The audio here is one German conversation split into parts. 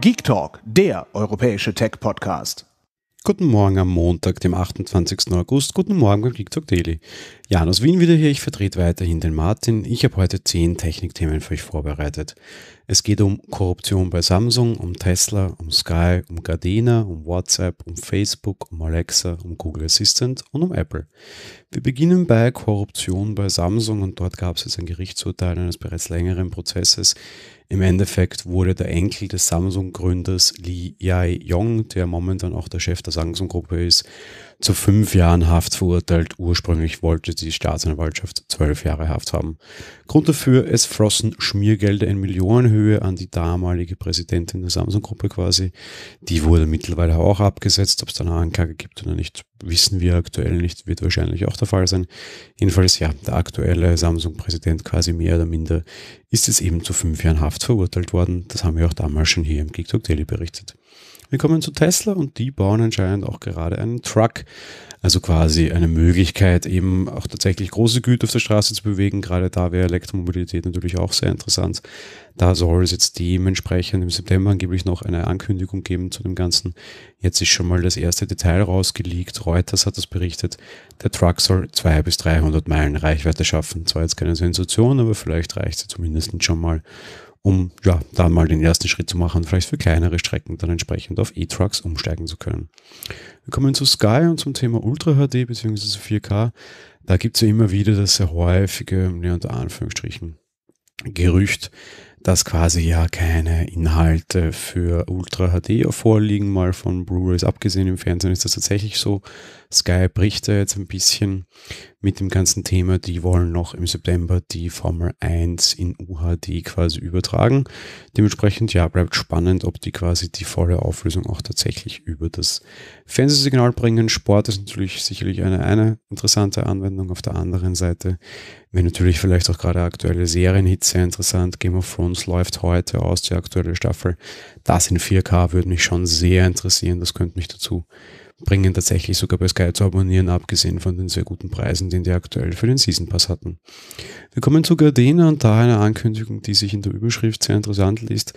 Geek Talk, der europäische Tech-Podcast. Guten Morgen am Montag, dem 28. August. Guten Morgen beim Geek Talk Daily. Jan aus Wien wieder hier. Ich vertrete weiterhin den Martin. Ich habe heute zehn Technikthemen für euch vorbereitet. Es geht um Korruption bei Samsung, um Tesla, um Sky, um Gardena, um WhatsApp, um Facebook, um Alexa, um Google Assistant und um Apple. Wir beginnen bei Korruption bei Samsung und dort gab es jetzt ein Gerichtsurteil eines bereits längeren Prozesses im Endeffekt wurde der Enkel des Samsung-Gründers Lee Jae-yong, der momentan auch der Chef der Samsung-Gruppe ist, zu fünf Jahren Haft verurteilt. Ursprünglich wollte die Staatsanwaltschaft zwölf Jahre Haft haben. Grund dafür, es flossen Schmiergelder in Millionenhöhe an die damalige Präsidentin der Samsung-Gruppe quasi. Die wurde mittlerweile auch abgesetzt. Ob es da eine Anklage gibt oder nicht, wissen wir aktuell nicht. Wird wahrscheinlich auch der Fall sein. Jedenfalls, ja, der aktuelle Samsung-Präsident quasi mehr oder minder ist es eben zu fünf Jahren Haft verurteilt worden. Das haben wir auch damals schon hier im Geek Talk Daily berichtet. Wir kommen zu Tesla und die bauen anscheinend auch gerade einen Truck. Also quasi eine Möglichkeit, eben auch tatsächlich große Güter auf der Straße zu bewegen. Gerade da wäre Elektromobilität natürlich auch sehr interessant. Da soll es jetzt dementsprechend im September angeblich noch eine Ankündigung geben zu dem Ganzen. Jetzt ist schon mal das erste Detail rausgelegt. Reuters hat das berichtet. Der Truck soll 200 bis 300 Meilen Reichweite schaffen. Zwar jetzt keine Sensation, aber vielleicht reicht sie zumindest schon mal, um ja, dann mal den ersten Schritt zu machen, vielleicht für kleinere Strecken dann entsprechend auf E-Trucks umsteigen zu können. Wir kommen zu Sky und zum Thema Ultra HD bzw. 4K. Da gibt es ja immer wieder das sehr häufige, ne, unter Anführungsstrichen, Gerücht, dass quasi ja keine Inhalte für Ultra HD vorliegen, mal von Blu-rays abgesehen. Im Fernsehen ist das tatsächlich so. Sky bricht da jetzt ein bisschen mit dem ganzen Thema. Die wollen noch im September die Formel 1 in UHD quasi übertragen. Dementsprechend, ja, bleibt spannend, ob die quasi die volle Auflösung auch tatsächlich über das Fernsehsignal bringen. Sport ist natürlich sicherlich eine, eine interessante Anwendung. Auf der anderen Seite wäre natürlich vielleicht auch gerade aktuelle Serienhits sehr interessant. Game of Thrones läuft heute aus, die aktuelle Staffel. Das in 4K würde mich schon sehr interessieren. Das könnte mich dazu bringen tatsächlich sogar bei Sky zu abonnieren, abgesehen von den sehr guten Preisen, den die aktuell für den Season Pass hatten. Wir kommen zu Gardena und da eine Ankündigung, die sich in der Überschrift sehr interessant liest.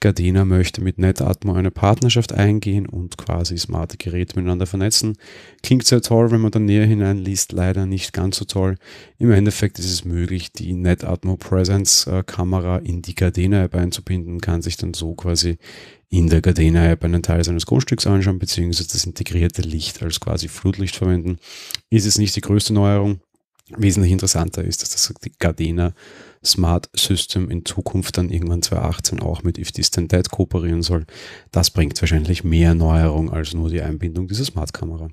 Gardena möchte mit NetAtmo eine Partnerschaft eingehen und quasi smarte Geräte miteinander vernetzen. Klingt sehr toll, wenn man da näher hinein liest, leider nicht ganz so toll. Im Endeffekt ist es möglich, die NetAtmo Presence äh, Kamera in die Gardena-App einzubinden, kann sich dann so quasi in der Gardena-App einen Teil seines Grundstücks anschauen, beziehungsweise das integrierte Licht als quasi Flutlicht verwenden, ist es nicht die größte Neuerung. Wesentlich interessanter ist, dass das Gardena Smart System in Zukunft dann irgendwann 2018 auch mit If This Then That kooperieren soll, das bringt wahrscheinlich mehr Neuerung als nur die Einbindung dieser Smart-Kamera.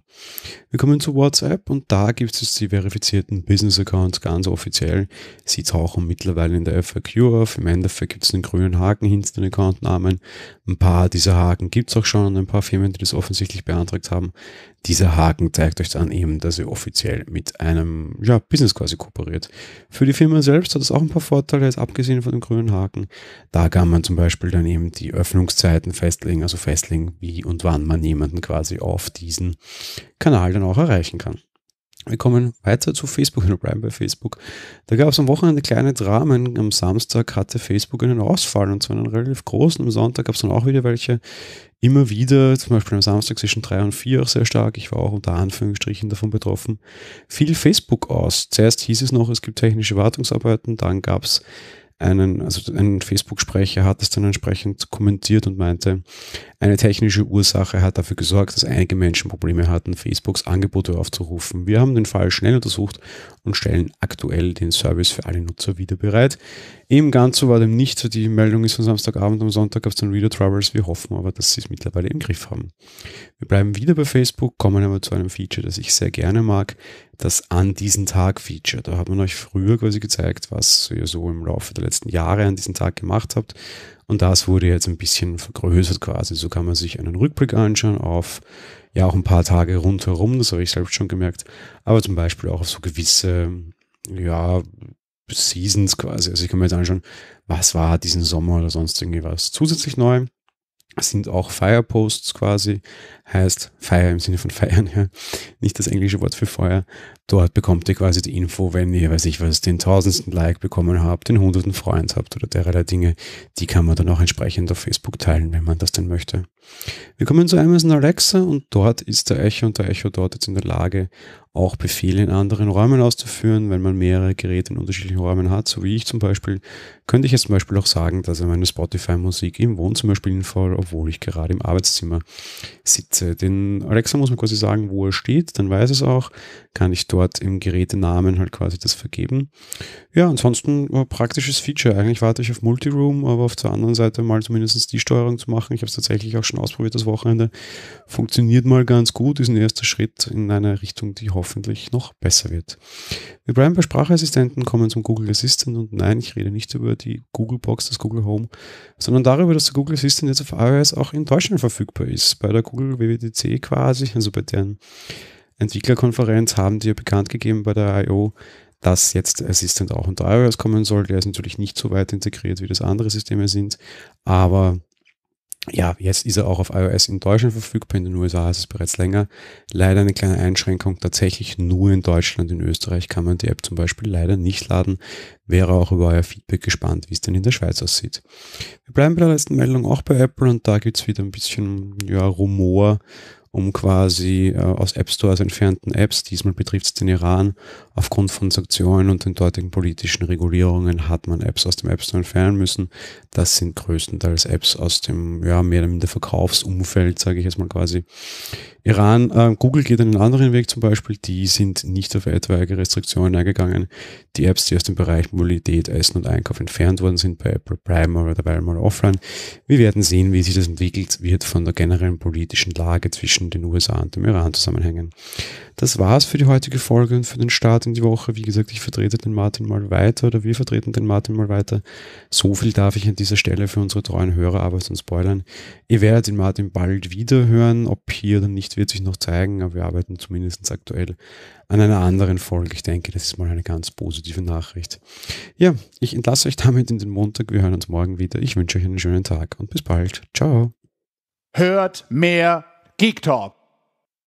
Wir kommen zu WhatsApp und da gibt es die verifizierten Business-Accounts ganz offiziell. Sie tauchen mittlerweile in der FAQ auf. Im Endeffekt gibt es einen grünen Haken hinter den Accountnamen. Ein paar dieser Haken gibt es auch schon und ein paar Firmen, die das offensichtlich beantragt haben. Dieser Haken zeigt euch dann eben, dass ihr offiziell mit einem ja, Business quasi kooperiert. Für die Firma selbst hat es auch ein paar paar Vorteile, jetzt abgesehen von dem grünen Haken. Da kann man zum Beispiel dann eben die Öffnungszeiten festlegen, also festlegen, wie und wann man jemanden quasi auf diesen Kanal dann auch erreichen kann. Wir kommen weiter zu Facebook, wir bleiben bei Facebook. Da gab es am Wochenende kleine Dramen. Am Samstag hatte Facebook einen Ausfall und zwar einen relativ großen. Am Sonntag gab es dann auch wieder welche. Immer wieder, zum Beispiel am Samstag zwischen 3 und 4 auch sehr stark. Ich war auch unter Anführungsstrichen davon betroffen. Fiel Facebook aus. Zuerst hieß es noch, es gibt technische Wartungsarbeiten. Dann gab es einen, also einen Facebook-Sprecher hat es dann entsprechend kommentiert und meinte, eine technische Ursache hat dafür gesorgt, dass einige Menschen Probleme hatten, Facebooks Angebote aufzurufen. Wir haben den Fall schnell untersucht und stellen aktuell den Service für alle Nutzer wieder bereit. Im Ganzen war dem nicht so, die Meldung ist von Samstagabend, am Sonntag gab es dann Reader Troubles. Wir hoffen aber, dass sie es mittlerweile im Griff haben. Wir bleiben wieder bei Facebook, kommen aber zu einem Feature, das ich sehr gerne mag, das An diesen Tag Feature. Da hat man euch früher quasi gezeigt, was ihr so im Laufe der letzten Jahre an diesem Tag gemacht habt und das wurde jetzt ein bisschen vergrößert quasi. So kann man sich einen Rückblick anschauen auf ja auch ein paar Tage rundherum, das habe ich selbst schon gemerkt, aber zum Beispiel auch auf so gewisse, ja, Seasons quasi. Also ich kann mir jetzt anschauen, was war diesen Sommer oder sonst irgendwie was zusätzlich neu sind auch Fireposts quasi, heißt Fire im Sinne von feiern, ja, nicht das englische Wort für Feuer. Dort bekommt ihr quasi die Info, wenn ihr, weiß ich was, den tausendsten Like bekommen habt, den hunderten Freund habt oder derlei Dinge. Die kann man dann auch entsprechend auf Facebook teilen, wenn man das denn möchte. Wir kommen zu Amazon Alexa und dort ist der Echo und der Echo dort jetzt in der Lage, auch Befehle in anderen Räumen auszuführen. Wenn man mehrere Geräte in unterschiedlichen Räumen hat, so wie ich zum Beispiel, könnte ich jetzt zum Beispiel auch sagen, dass er meine Spotify-Musik im Wohnzimmer spielen soll, obwohl ich gerade im Arbeitszimmer sitze. Den Alexa muss man quasi sagen, wo er steht, dann weiß es auch, kann ich dort im Gerätenamen halt quasi das vergeben. Ja, ansonsten äh, praktisches Feature. Eigentlich warte ich auf Multiroom, aber auf der anderen Seite mal zumindest die Steuerung zu machen. Ich habe es tatsächlich auch schon ausprobiert das Wochenende. Funktioniert mal ganz gut, ist ein erster Schritt in eine Richtung, die heute hoffentlich noch besser wird. Wir bleiben bei Sprachassistenten, kommen zum Google Assistant und nein, ich rede nicht über die Google Box, das Google Home, sondern darüber, dass der Google Assistant jetzt auf iOS auch in Deutschland verfügbar ist. Bei der Google WWDC quasi, also bei deren Entwicklerkonferenz haben die ja bekannt gegeben bei der I.O., dass jetzt Assistant auch unter iOS kommen soll. Der ist natürlich nicht so weit integriert, wie das andere Systeme sind, aber ja, jetzt ist er auch auf iOS in Deutschland verfügbar, in den USA ist es bereits länger. Leider eine kleine Einschränkung, tatsächlich nur in Deutschland, in Österreich kann man die App zum Beispiel leider nicht laden. Wäre auch über euer Feedback gespannt, wie es denn in der Schweiz aussieht. Wir bleiben bei der letzten Meldung auch bei Apple und da gibt's wieder ein bisschen ja, Rumor um quasi äh, aus App Stores entfernten Apps, diesmal betrifft es den Iran, aufgrund von Sanktionen und den dortigen politischen Regulierungen hat man Apps aus dem App Store entfernen müssen. Das sind größtenteils Apps aus dem, ja, mehr oder minder Verkaufsumfeld, sage ich jetzt mal quasi. Iran, äh, Google geht einen anderen Weg zum Beispiel, die sind nicht auf etwaige Restriktionen eingegangen. Die Apps, die aus dem Bereich Mobilität, Essen und Einkauf entfernt worden sind, bei Apple Prime oder bei Apple Offline, wir werden sehen, wie sich das entwickelt wird von der generellen politischen Lage zwischen zwischen den USA und dem Iran zusammenhängen. Das war's für die heutige Folge und für den Start in die Woche. Wie gesagt, ich vertrete den Martin mal weiter oder wir vertreten den Martin mal weiter. So viel darf ich an dieser Stelle für unsere treuen Hörer, aber und Spoilern. Ihr werdet den Martin bald wieder hören. Ob hier oder nicht, wird sich noch zeigen, aber wir arbeiten zumindest aktuell an einer anderen Folge. Ich denke, das ist mal eine ganz positive Nachricht. Ja, ich entlasse euch damit in den Montag. Wir hören uns morgen wieder. Ich wünsche euch einen schönen Tag und bis bald. Ciao. Hört mehr Geek Talk.